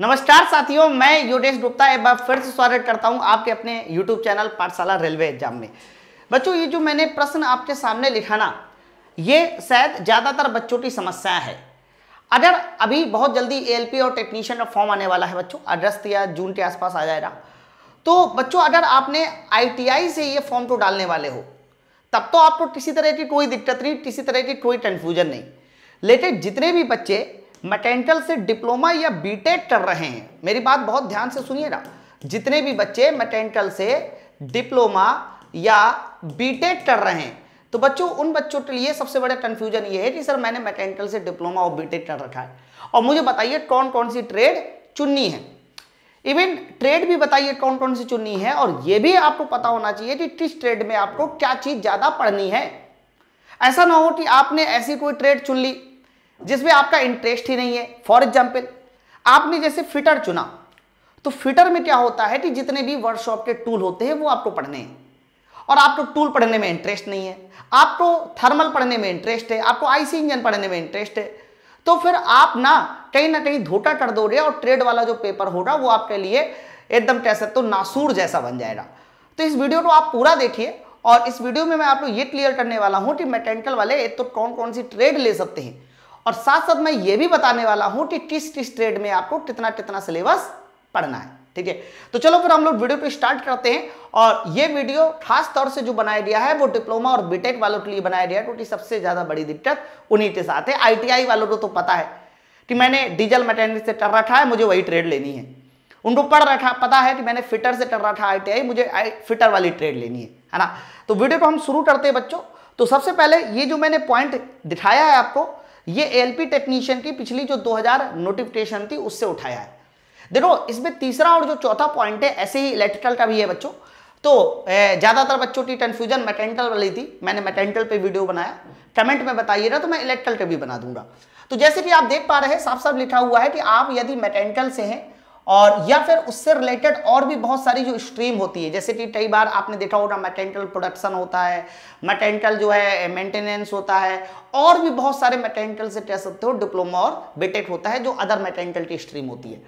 नमस्कार साथियों मैं योगेश गुप्ता एक बार फिर से स्वागत करता हूं आपके अपने YouTube channel Pathshala railway exam में बच्चों ये जो मैंने प्रश्न आपके सामने लिखा ना ये शायद ज़्यादातर बच्चों की समस्या है अगर अभी बहुत जल्दी ए और टेक्नीशियन का फॉर्म आने वाला है बच्चों अगस्त या जून के आसपास आ जाएगा तो बच्चों अगर आपने आई से ये फॉर्म तो डालने वाले हो तब तो आपको किसी तरह की कोई दिक्कत नहीं किसी तरह की कोई कन्फ्यूजन नहीं लेकिन जितने भी बच्चे मैकेनिकल से डिप्लोमा या बीटेक कर रहे हैं मेरी बात बहुत ध्यान से सुनिए ना जितने भी बच्चे मैकेनिकल से डिप्लोमा या बीटेक कर रहे हैं तो बच्चों उन बच्चों के लिए सबसे बड़ा कंफ्यूजन ये है कि सर मैंने मैकेनिकल से डिप्लोमा और बीटेक कर रखा है और मुझे बताइए कौन कौन सी ट्रेड चुननी है इवन ट्रेड भी बताइए कौन कौन सी चुननी है और ये भी आपको पता होना चाहिए कि किस ट्रेड में आपको क्या चीज़ ज़्यादा पढ़नी है ऐसा ना हो कि आपने ऐसी कोई ट्रेड चुन ली जिसमें आपका इंटरेस्ट ही नहीं है फॉर एग्जाम्पल आपने जैसे फिटर चुना तो फिटर में क्या होता है कि जितने भी वर्कशॉप के टूल होते हैं वो आपको पढ़ने हैं और आपको टूल पढ़ने में इंटरेस्ट नहीं है आपको थर्मल पढ़ने में इंटरेस्ट है आपको आईसी इंजन पढ़ने में इंटरेस्ट है तो फिर आप ना कहीं ना कहीं धोटा कर दोगे और ट्रेड वाला जो पेपर होगा वो आपके लिए एकदम कह सकते हो नासूर जैसा बन जाएगा तो इस वीडियो को आप पूरा देखिए और इस वीडियो में मैं आपको ये क्लियर करने वाला हूँ कि मैकेनिकल वाले एक तो कौन कौन सी ट्रेड ले सकते हैं और साथ साथ मैं ये भी बताने वाला हूं कि किस किस ट्रेड में आपको कितना कितना सिलेबस पढ़ना है ठीक है तो चलो फिर हम लोग वीडियो पे स्टार्ट करते हैं और ये वीडियो खास तौर से जो बनाया गया है वो डिप्लोमा और बीटेक वालों के लिए बनाया गया क्योंकि सबसे ज्यादा बड़ी दिक्कत उन्हीं के साथ है आईटीआई वालों को तो पता है कि मैंने डीजल मैकेनिक से कर रखा है मुझे वही ट्रेड लेनी है उनको पढ़ रखा पता है कि मैंने फिटर से कर रखा आई मुझे फिटर वाली ट्रेड लेनी है है ना तो वीडियो को हम शुरू करते हैं बच्चों तो सबसे पहले ये जो मैंने पॉइंट दिखाया है आपको ये एलपी टेक्नीशियन की पिछली जो 2000 नोटिफिकेशन थी उससे उठाया है देखो इसमें तीसरा और जो चौथा पॉइंट है ऐसे ही इलेक्ट्रिकल का भी है बच्चों तो ज़्यादातर बच्चों की कंफ्यूजन मैकेनिकल वाली थी मैंने मैकेनिकल पे वीडियो बनाया कमेंट में ना तो मैं इलेक्ट्रिकल का भी बना दूंगा तो जैसे कि आप देख पा रहे हैं साफ साफ लिखा हुआ है कि आप यदि मैकेनिकल से हैं और या फिर उससे रिलेटेड और भी बहुत सारी जो स्ट्रीम होती है जैसे कि कई बार आपने देखा होगा मैकेनिकल प्रोडक्शन होता है मैकेनिकल जो है मेंटेनेंस होता है और भी बहुत सारे मैकेनिकल से कह सकते हो डिप्लोमा और बीटेक होता है जो अदर मैकेनिकल की स्ट्रीम होती है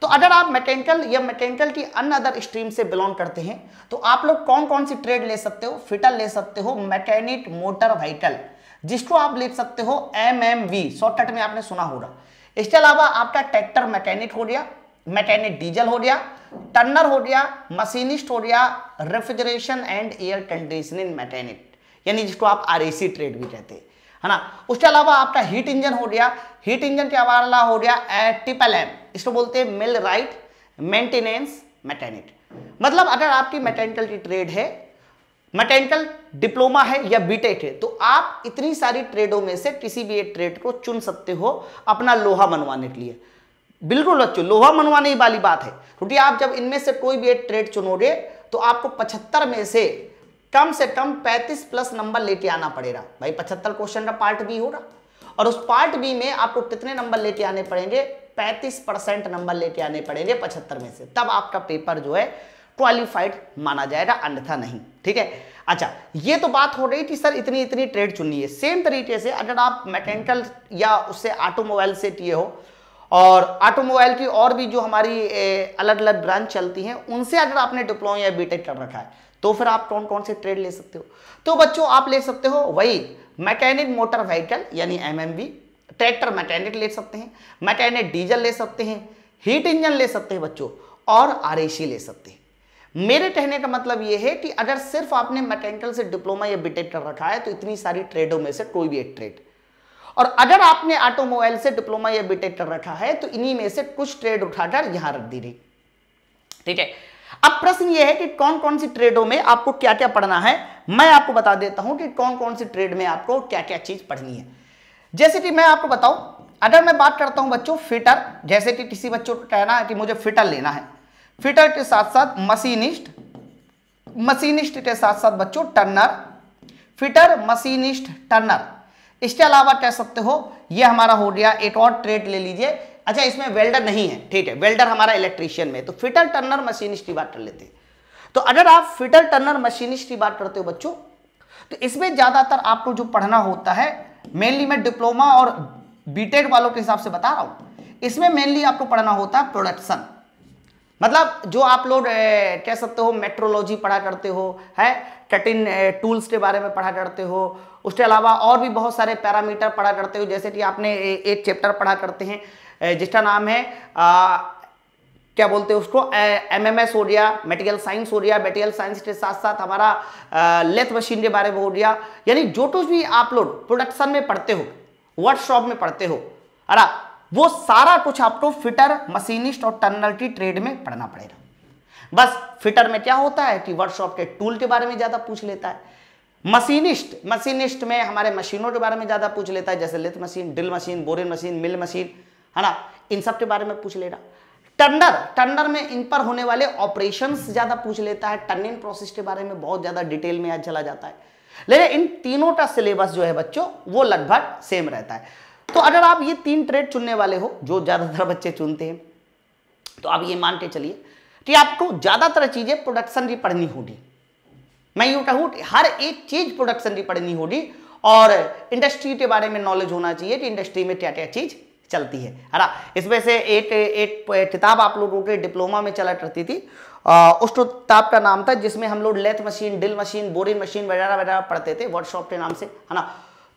तो अगर आप मैकेनिकल या मैकेनिकल की अन्य अदर स्ट्रीम से बिलोंग करते हैं तो आप लोग कौन कौन सी ट्रेड ले सकते हो फिटल ले सकते हो मैकेनिक मोटर व्हीकल जिसको आप ले सकते हो एम एम वी शॉर्टकट में आपने सुना होगा इसके अलावा आपका ट्रैक्टर मैकेनिक हो गया मैकेनिक डीजल हो गया टर्नर हो गया मशीनिस्ट हो गया refrigeration and air conditioning mechanic यानी जिसको आप आर ट्रेड भी कहते हैं है ना उसके अलावा आपका हीट इंजन हो गया हीट इंजन के अवाला हो गया ट्रिपल एम इसको बोलते हैं मिल राइट मेंटेनेंस मैकेनिक मतलब अगर आपकी मैकेनिकल की ट्रेड है मैकेनिकल डिप्लोमा है या बीटेक है तो आप इतनी सारी ट्रेडों में से किसी भी एक ट्रेड को चुन सकते हो अपना लोहा मनवाने के लिए बिल्कुल बच्चों लोहा मनवाने वाली बात है क्योंकि आप जब इनमें से कोई भी एक ट्रेड चुनोगे तो आपको पचहत्तर में से कम से कम पैंतीस प्लस नंबर लेके आना पड़ेगा भाई पचहत्तर क्वेश्चन का पार्ट बी होगा और उस पार्ट बी में आपको कितने नंबर लेके आने पड़ेंगे 35 परसेंट नंबर लेके आने पड़ेंगे 75 में से तब आपका पेपर जो है क्वालिफाइड माना जाएगा अन्यथा नहीं ठीक है अच्छा ये तो बात हो रही थी सर इतनी इतनी ट्रेड चुननी है सेम तरीके से अगर आप मैकेनिकल या उससे ऑटोमोबाइल से किए हो और ऑटोमोबाइल की और भी जो हमारी अलग अलग ब्रांच चलती हैं उनसे अगर आपने डिप्लोमा या बीटेक कर रखा है तो फिर आप कौन कौन से ट्रेड ले सकते हो तो बच्चों आप ले सकते हो वही मैकेनिक मोटर व्हीकल यानी बी ट्रैक्टर मैकेनिक ले सकते हैं मैकेनिक डीजल ले सकते हैं हीट इंजन ले सकते हैं बच्चों और आर ले सकते हैं मेरे कहने का मतलब यह है कि अगर सिर्फ आपने मैकेनिकल से डिप्लोमा या बीटेक कर रखा है तो इतनी सारी ट्रेडों में से कोई भी एक ट्रेड और अगर आपने ऑटोमोबाइल से डिप्लोमा या बीटेक कर रखा है तो इन्हीं में से कुछ ट्रेड उठाकर यहां रख दी गई ठीक है अब प्रश्न यह है कि कौन कौन सी ट्रेडों में आपको क्या क्या पढ़ना है मैं आपको बता देता हूं कि कौन कौन सी ट्रेड में आपको क्या क्या चीज पढ़नी है जैसे कि मैं आपको बताऊं अगर मैं बात करता हूं बच्चों फिटर जैसे कि किसी बच्चों को कहना है कि मुझे फिटर लेना है फिटर के साथ साथ मशीनिस्ट मशीनिस्ट के साथ साथ बच्चों टर्नर फिटर मशीनिस्ट टर्नर इसके अलावा कह सकते हो ये हमारा हो गया एक और ट्रेड ले लीजिए अच्छा इसमें वेल्डर नहीं है ठीक है वेल्डर हमारा इलेक्ट्रीशियन में तो फिटर टर्नर मशीनिस्ट की बात कर लेते हैं तो अगर आप फिटर टर्नर मशीनिस्ट की बात करते हो बच्चों तो इसमें ज़्यादातर आपको जो पढ़ना होता है मेनली मैं डिप्लोमा और बीटेड वालों के हिसाब से बता रहा हूं इसमें मेनली आपको पढ़ना होता है प्रोडक्शन मतलब जो आप लोग कह सकते हो मेट्रोलॉजी पढ़ा करते हो है कटिन टूल्स के बारे में पढ़ा करते हो उसके अलावा और भी बहुत सारे पैरामीटर पढ़ा करते हो जैसे कि आपने एक चैप्टर पढ़ा करते हैं जिसका नाम है आ, क्या बोलते हैं उसको एम एम एस हो गया मेटेरियल साइंस हो गया मेटेरियल साइंस के साथ साथ हमारा लेथ मशीन के बारे में हो गया यानी जो कुछ भी आप लोग प्रोडक्शन में पढ़ते हो वर्कशॉप में पढ़ते हो अरा वो सारा कुछ आपको फिटर मशीनिस्ट और टर्नल की ट्रेड में पढ़ना पड़ेगा बस फिटर में क्या होता है कि वर्कशॉप के टूल के बारे में ज़्यादा पूछ लेता है मशीनिस्ट मशीनिस्ट में हमारे मशीनों के बारे में ज़्यादा पूछ लेता है जैसे lathe machine drill machine boring machine mill machine है ना इन सब के बारे में पूछ लेगा टंडर टंडर में इन पर होने वाले ऑपरेशन ज़्यादा पूछ लेता है टर्निंग प्रोसेस के बारे में बहुत ज़्यादा डिटेल में आज चला जाता है लेकिन इन तीनों का सिलेबस जो है बच्चों वो लगभग सेम रहता है तो अगर आप ये तीन ट्रेड चुनने वाले हो जो ज़्यादातर बच्चे चुनते हैं तो आप ये मान के चलिए कि आपको ज़्यादातर चीज़ें प्रोडक्शन भी पढ़नी होगी मैं यूँ कहूँ हर एक चीज़ प्रोडक्शन की पढ़नी होगी और इंडस्ट्री के बारे में नॉलेज होना चाहिए कि इंडस्ट्री में क्या क्या चीज़ चलती है है ना इसमें से एक एक किताब आप लोगों के डिप्लोमा में चला करती थी आ, उस किताब का नाम था जिसमें हम लोग lathe machine drill machine boring machine वगैरह वगैरह पढ़ते थे वर्कशॉप के नाम से है ना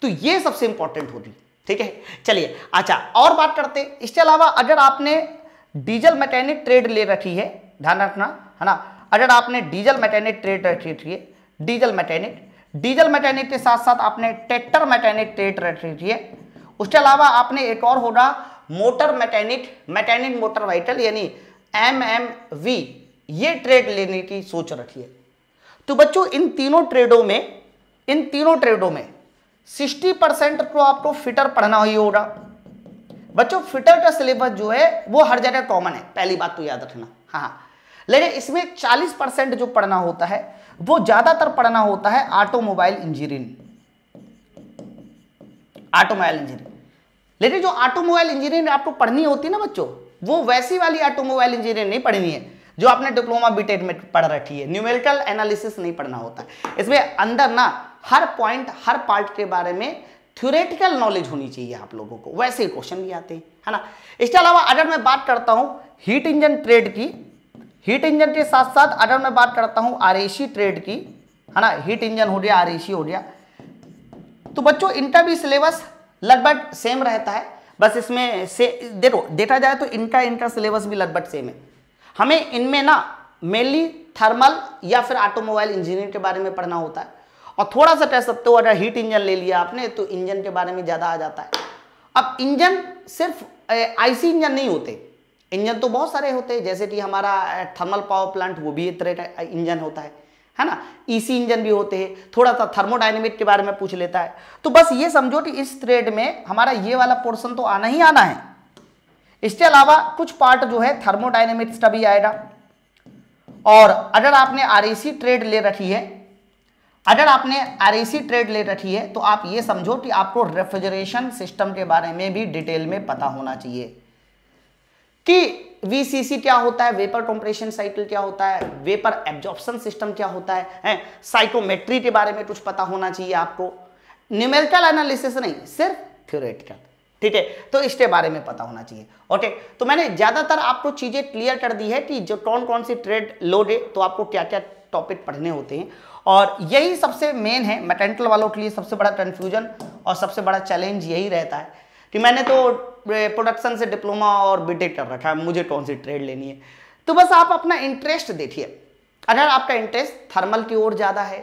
तो ये सबसे इंपॉर्टेंट होगी ठीक है चलिए अच्छा और बात करते इसके अलावा अगर आपने डीजल मैकेनिक ट्रेड ले रखी है ध्यान रखना है ना अगर आपने डीजल मैकेनिक ट्रेड रखी थी डीजल मैकेनिक डीजल मैकेनिक के साथ साथ आपने ट्रैक्टर मैकेनिक ट्रेड रखी थी उसके अलावा आपने एक और होगा motor mechanic mechanic motor vehicle यानी एम एम वी ये ट्रेड लेने की सोच रखी है तो बच्चों इन तीनों ट्रेडों में इन तीनों ट्रेडों में 60 परसेंट तो आपको फिटर पढ़ना ही होगा बच्चों फिटर का सिलेबस जो है वो हर जगह कॉमन है पहली बात तो याद रखना हाँ हाँ लेकिन इसमें 40 परसेंट जो पढ़ना होता है वो ज़्यादातर पढ़ना होता है ऑटोमोबाइल इंजीनियरिंग ऑटोमोबाइल इंजीनियरिंग लेकिन जो ऑटोमोबाइल इंजीनियरिंग आपको पढ़नी होती है ना बच्चों वो वैसी वाली ऑटोमोबाइल इंजीनियरिंग नहीं पढ़नी है जो आपने डिप्लोमा बीटेड में पढ़ रखी है न्यूमेरिकल एनालिसिस नहीं पढ़ना होता है इसमें अंदर ना हर पॉइंट हर पार्ट के बारे में थ्योरेटिकल नॉलेज होनी चाहिए आप लोगों को वैसे ही क्वेश्चन भी आते हैं है ना इसके अलावा अगर मैं बात करता हूँ हीट इंजन ट्रेड की हीट इंजन के साथ साथ अगर मैं बात करता हूँ आर ट्रेड की है ना हीट इंजन हो गया आर हो गया तो बच्चों इनका भी सिलेबस लगभग सेम रहता है बस इसमें से देखो देखा जाए तो इनका इनका सिलेबस भी लगभग सेम है हमें इनमें ना मेनली थर्मल या फिर ऑटोमोबाइल इंजीनियर के बारे में पढ़ना होता है और थोड़ा सा कह सकते हो अगर हीट इंजन ले लिया आपने तो इंजन के बारे में ज़्यादा आ जाता है अब इंजन सिर्फ आईसी इंजन नहीं होते इंजन तो बहुत सारे होते हैं जैसे कि हमारा थर्मल पावर प्लांट वो भी एक तरह इंजन होता है है ना ईसी e इंजन भी होते हैं थोड़ा सा थर्मोडाइनमिक के बारे में पूछ लेता है तो बस ये समझो कि इस थ्रेड में हमारा ये वाला पोर्शन तो आना ही आना है इसके अलावा कुछ पार्ट जो है थर्मोडाइनमिक्स का भी आएगा और अगर आपने आर ट्रेड ले रखी है अगर आपने आर ट्रेड ले रखी है तो आप ये समझो कि आपको रेफ्रिजरेशन सिस्टम के बारे में भी डिटेल में पता होना चाहिए कि वीसीसी क्या होता है वेपर कंप्रेशन साइकिल क्या होता है वेपर एब्जॉर्प्शन सिस्टम क्या होता है, है? साइकोमेट्री के बारे में कुछ पता होना चाहिए आपको न्यूमेरिकल एनालिसिस नहीं सिर्फ थ्योरेटिकल ठीक है तो इसके बारे में पता होना चाहिए ओके तो मैंने ज़्यादातर आपको चीज़ें क्लियर कर दी है कि जो कौन कौन सी ट्रेड लोड है तो आपको क्या क्या टॉपिक पढ़ने होते हैं और यही सबसे मेन है मैकेनिकल वालों के लिए सबसे बड़ा कन्फ्यूजन और सबसे बड़ा चैलेंज यही रहता है कि मैंने तो प्रोडक्शन से डिप्लोमा और बीटेक कर रखा है मुझे कौन सी ट्रेड लेनी है तो बस आप अपना इंटरेस्ट देखिए अगर आपका इंटरेस्ट थर्मल की ओर ज़्यादा है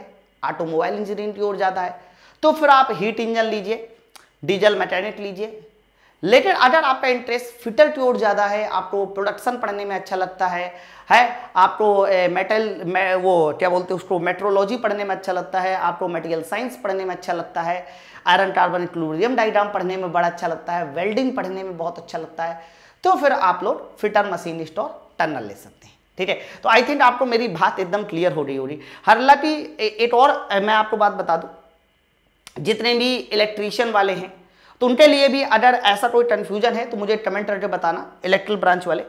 ऑटोमोबाइल इंजीनियरिंग की ओर ज़्यादा है तो फिर आप हीट इंजन लीजिए डीजल मैकेनिक लीजिए लेकिन अगर आपका इंटरेस्ट फिटर की ओर ज़्यादा है आपको प्रोडक्शन पढ़ने में अच्छा लगता है है आपको मेटल में वो क्या बोलते हैं उसको मेट्रोलॉजी पढ़ने में अच्छा लगता है आपको मेटेरियल साइंस पढ़ने में अच्छा लगता है आयरन कार्बन क्लोरियम डाइग्राम पढ़ने में बड़ा अच्छा लगता है वेल्डिंग पढ़ने में बहुत अच्छा लगता है तो फिर आप लोग फिटर मशीन स्टोर टनल ले सकते हैं ठीक है तो आई थिंक आपको मेरी बात एकदम क्लियर हो रही होगी हालांकि एक और मैं आपको बात बता दूँ जितने भी इलेक्ट्रीशियन वाले हैं तो उनके लिए भी अगर ऐसा कोई कन्फ्यूजन है तो मुझे कमेंट करके बताना इलेक्ट्रल ब्रांच वाले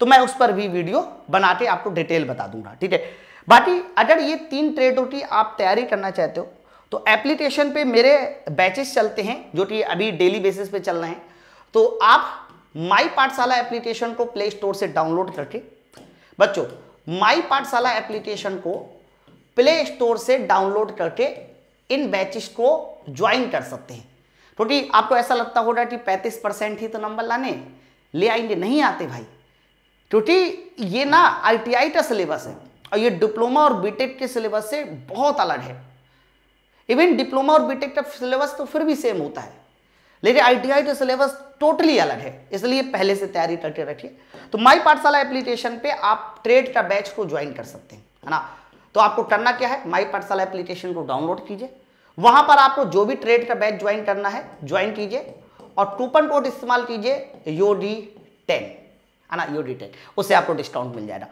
तो मैं उस पर भी वीडियो बना के आपको डिटेल बता दूंगा ठीक है बाकी अगर ये तीन ट्रेडों की आप तैयारी करना चाहते हो तो एप्लीकेशन पे मेरे बैचेस चलते हैं जो कि अभी डेली बेसिस पे चल रहे हैं तो आप माई पाठशाला एप्लीकेशन को प्ले स्टोर से डाउनलोड करके बच्चों माई पाठशाला एप्लीकेशन को प्ले स्टोर से डाउनलोड करके इन बैचेस को ज्वाइन कर सकते हैं क्योंकि आपको ऐसा लगता होगा कि पैंतीस परसेंट ही तो नंबर लाने ले आएंगे नहीं आते भाई क्योंकि ये ना आईटीआई का सिलेबस है और ये डिप्लोमा और बीटेक के सिलेबस से बहुत अलग है इवन डिप्लोमा और बीटेक का सिलेबस तो फिर भी सेम होता है लेकिन आईटीआई का सिलेबस टोटली अलग है इसलिए पहले से तैयारी करके रखिए तो माई पाठशाला एप्लीकेशन पर आप ट्रेड का बैच को ज्वाइन कर सकते हैं है ना तो आपको करना क्या है माई पाठशाला एप्लीकेशन को डाउनलोड कीजिए वहां पर आपको जो भी ट्रेड का बैच ज्वाइन करना है ज्वाइन कीजिए और कूपन कोड इस्तेमाल कीजिए योडी टेन है ना योडी टेन उससे आपको डिस्काउंट मिल जाएगा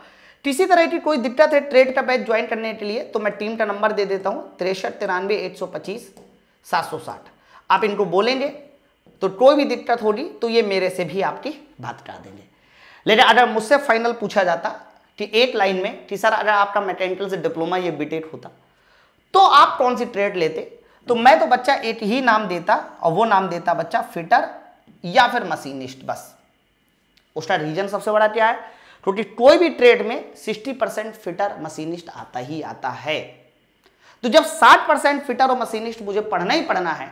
किसी तरह की कोई दिक्कत है ट्रेड का बैच ज्वाइन करने के लिए तो मैं टीम का नंबर दे देता हूँ तिरसठ तिरानवे एक सौ पच्चीस सात सौ साठ आप इनको बोलेंगे तो कोई भी दिक्कत होगी तो ये मेरे से भी आपकी बात करा देंगे लेकिन अगर मुझसे फाइनल पूछा जाता कि एक लाइन में कि सर अगर आपका मैकेनिकल से डिप्लोमा ये बीटेक होता तो आप कौन सी ट्रेड लेते तो मैं तो बच्चा एक ही नाम देता और वो नाम देता बच्चा फिटर या फिर मशीनिस्ट बस उसका रीजन सबसे बड़ा क्या है क्योंकि कोई भी ट्रेड में 60 परसेंट फिटर मशीनिस्ट आता ही आता है तो जब 60 परसेंट फिटर और मशीनिस्ट मुझे पढ़ना ही पढ़ना है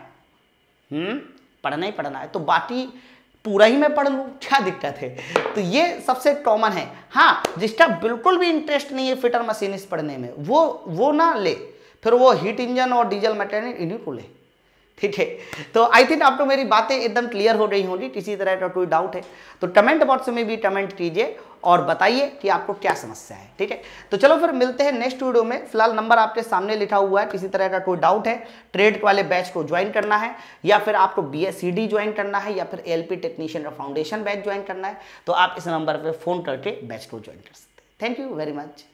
हम्म पढ़ना ही पढ़ना है तो बाकी पूरा ही मैं पढ़ लू क्या दिक्कत है तो ये सबसे कॉमन है हाँ जिसका बिल्कुल भी इंटरेस्ट नहीं है फिटर मशीनिस्ट पढ़ने में वो वो ना ले फिर वो हीट इंजन और डीजल मैटेरियल इन्हीं को ले ठीक है तो आई थिंक आपको मेरी बातें एकदम क्लियर हो रही होंगी किसी तरह का कोई डाउट है तो कमेंट बॉक्स में भी कमेंट कीजिए और बताइए कि आपको क्या समस्या है ठीक है तो चलो फिर मिलते हैं नेक्स्ट वीडियो में फिलहाल नंबर आपके सामने लिखा हुआ है किसी तरह का कोई डाउट है ट्रेड वाले बैच को ज्वाइन करना है या फिर आपको B S C D join करना है या फिर एल पी टेक्नीशियन और फाउंडेशन बैच ज्वाइन करना है तो आप इस नंबर पर फ़ोन करके बैच को ज्वाइन कर सकते हैं थैंक यू वेरी मच